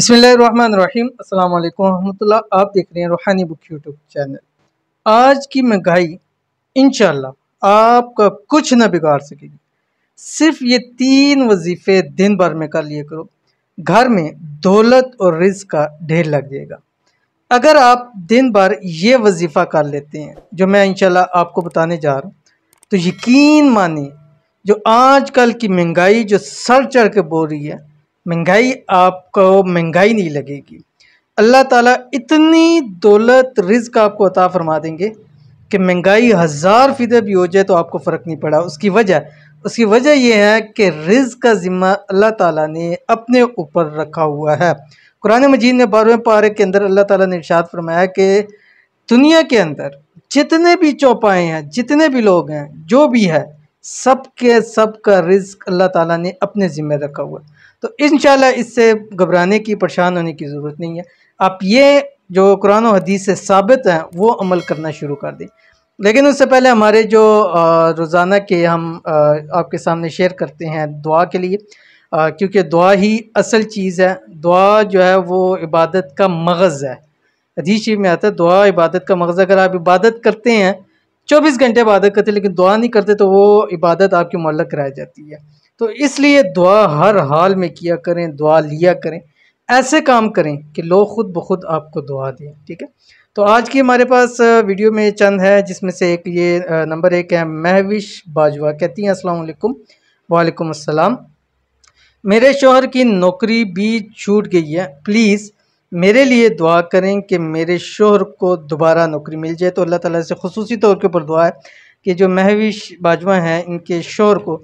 बसमीम अल्लाम वरहमल आप देख रहे हैं रूहानी बुक यूट्यूब चैनल आज की महंगाई इन आपका कुछ ना बिगाड़ सकेगी सिर्फ ये तीन वजीफ़े दिन भर में कर लिए करो घर में दौलत और रिज का ढेर लग जाएगा अगर आप दिन भर ये वजीफ़ा कर लेते हैं जो मैं इनशाला आपको बताने जा रहा हूँ तो यकीन माने जो आजकल की महंगाई जो सर चढ़ के बोल रही है महंगाई आपको महंगाई नहीं लगेगी अल्लाह ताला इतनी दौलत रिज्क आपको अता फरमा देंगे कि महंगाई हज़ार फीसद भी हो जाए तो आपको फ़र्क नहीं पड़ा उसकी वजह उसकी वजह यह है कि रिज का ज़िम्मा अल्लाह ताला ने अपने ऊपर रखा हुआ है कुरान मजीद ने बारहवें पारे के अंदर अल्लाह ताला ने इर्शाद फरमाया कि दुनिया के अंदर जितने भी चौपाएँ हैं जितने भी लोग हैं जो भी है सब के सब का रिज्क अल्लाह ताला ने अपने ज़िम्मे रखा हुआ तो इन इससे घबराने की परेशान होने की ज़रूरत नहीं है आप ये जो कुरान हदीस से साबित हैं वो अमल करना शुरू कर दें लेकिन उससे पहले हमारे जो रोज़ाना के हम आपके सामने शेयर करते हैं दुआ के लिए क्योंकि दुआ ही असल चीज़ है दुआ जो है वो इबादत का मगज़ है अधीश में आता है दुआ इबादत का मगज़ अगर आप इबादत करते हैं चौबीस घंटे इबादत करते लेकिन दुआ नहीं करते तो वो इबादत आपकी मुल्क कराई जाती है तो इसलिए दुआ हर हाल में किया करें दुआ लिया करें ऐसे काम करें कि लोग ख़ुद ब खुद आपको दुआ दें ठीक है तो आज की हमारे पास वीडियो में चंद है जिसमें से एक ये नंबर एक है महविश बाजवा कहती हैं असलकुम वालेकुम अस्सलाम मेरे शोहर की नौकरी भी छूट गई है प्लीज़ मेरे लिए दुआ करें कि मेरे शोहर को दोबारा नौकरी मिल जाए तो अल्लाह ताला से खसूसी तौर के ऊपर दुआ है कि जो महविश बाजवा हैं इनके शोहर को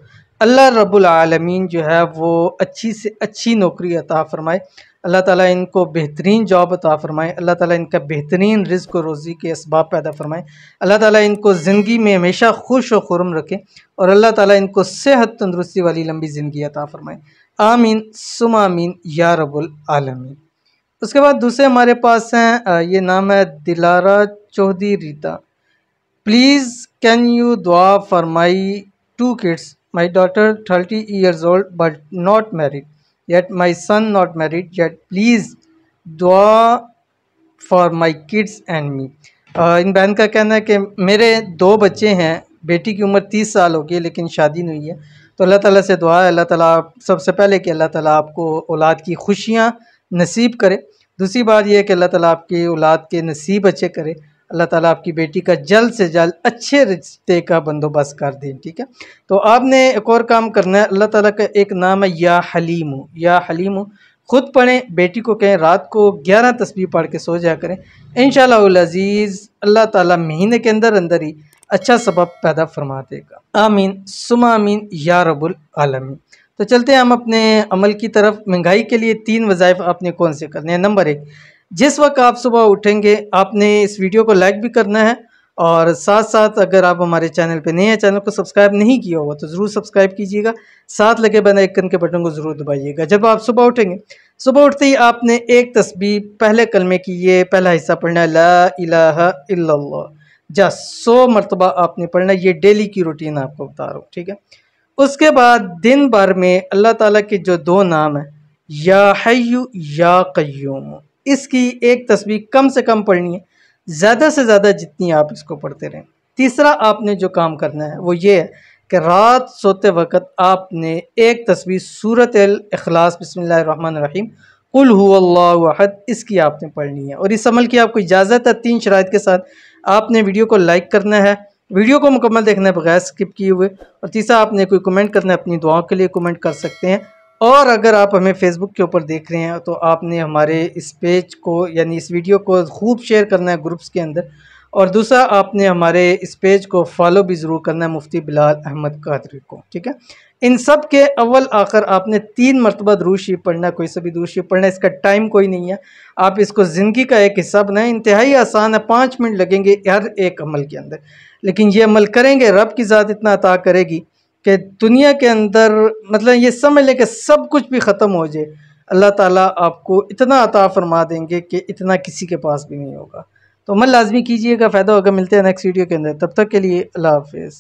अल्लाह रब्बुल आलमीन जो है वो अच्छी से अच्छी नौकरी अता फ़रमाए अल्लाह ताला इनको बेहतरीन जॉब अता फ़रमाए अल्लाह ताला इनका बेहतरीन रिज्क और रोज़ी के इसबाब पैदा फ़रमाए अल्लाह ताला इनको ज़िंदगी में हमेशा खुश और खुरम रखें और अल्लाह ताला इनको सेहत तंदरुस्ती वाली लंबी ज़िंदगी अता फ़रमाए आमीन सुमामीन या रबालमीन आलमीन उसके बाद दूसरे हमारे पास हैं ये नाम है Dilara Chowdhury Rita please can you दुआ for my two kids my daughter thirty years old but not married yet my son not married yet please दुआ for my kids and me इन बहन का कहना है कि मेरे दो बच्चे हैं बेटी की उम्र तीस साल हो गई लेकिन शादी नहीं हुई है तो अल्लाह ताला से दुआ है अल्लाह ताला सबसे पहले कि अल्लाह ताला आपको औलाद की खुशियाँ नसीब करे दूसरी बात यह है कि अल्लाह ताला आपकी औलाद के नसीब अच्छे करे अल्लाह ताला आपकी बेटी का जल्द से जल्द अच्छे रिश्ते का बंदोबस्त कर दें ठीक है तो आपने एक और काम करना है अल्लाह ताला का एक नाम है या हलीम या हलीम ख़ुद पढ़ें बेटी को कहें रात को ग्यारह तस्वीर पढ़ के सो जाया करें इन अज़ीज़ अल्लाह ताला महीने के अंदर अंदर ही अच्छा सबब पैदा फरमा देगा आमीन आमीन या रबुल आलमीन तो चलते हैं हम अपने अमल की तरफ महंगाई के लिए तीन वज़ाइफ आपने कौन से करने हैं नंबर एक जिस वक्त आप सुबह उठेंगे आपने इस वीडियो को लाइक भी करना है और साथ साथ अगर आप हमारे चैनल पे नए हैं चैनल को सब्सक्राइब नहीं किया हुआ तो ज़रूर सब्सक्राइब कीजिएगा साथ लगे बना आइकन के बटन को ज़रूर दबाइएगा जब आप सुबह उठेंगे सुबह उठते ही आपने एक तस्वीर पहले कलमे की ये पहला हिस्सा पढ़ना है ला इला इल्लल्लाह सौ मरतबा आपने पढ़ना ये डेली की रूटीन आपको बता रहा हूँ ठीक है उसके बाद दिन भर में अल्लाह ताला के जो दो नाम हैं या हयू या कयूम इसकी एक तस्वीर कम से कम पढ़नी है ज़्यादा से ज़्यादा जितनी आप इसको पढ़ते रहें तीसरा आपने जो काम करना है वो ये है कि रात सोते वक्त आपने एक तस्वीर सूरत अखलास बसमीम कुल हुल्लाहद इसकी आपने पढ़नी है और इस अमल की आपको इजाज़त है तीन शरात के साथ आपने वीडियो को लाइक करना है वीडियो को मुकम्मल देखने बगैर स्किप किए हुए और तीसरा आपने कोई कमेंट करना है अपनी दुआओं के लिए कमेंट कर सकते हैं और अगर आप हमें फेसबुक के ऊपर देख रहे हैं तो आपने हमारे इस पेज को यानी इस वीडियो को खूब शेयर करना है ग्रुप्स के अंदर और दूसरा आपने हमारे इस पेज को फॉलो भी ज़रूर करना है मुफ्ती बिलाल अहमद कादरी को ठीक है इन सब के अव्वल आकर आपने तीन मरतबा दरूशी पढ़ना कोई सभी भी पढ़ना इसका टाइम कोई नहीं है आप इसको ज़िंदगी का एक हिस्सा बनाएं इंतहाई आसान है पाँच मिनट लगेंगे हर एक अमल के अंदर लेकिन ये अमल करेंगे रब की ज़ात इतना अता करेगी कि दुनिया के अंदर मतलब ये समझ लें कि सब कुछ भी ख़त्म हो जाए अल्लाह ताला आपको इतना अता फरमा देंगे कि इतना किसी के पास भी नहीं होगा तो मन लाजमी कीजिएगा फ़ायदा होगा मिलते हैं नेक्स्ट वीडियो के अंदर तब तक के लिए अल्लाह हाफिज़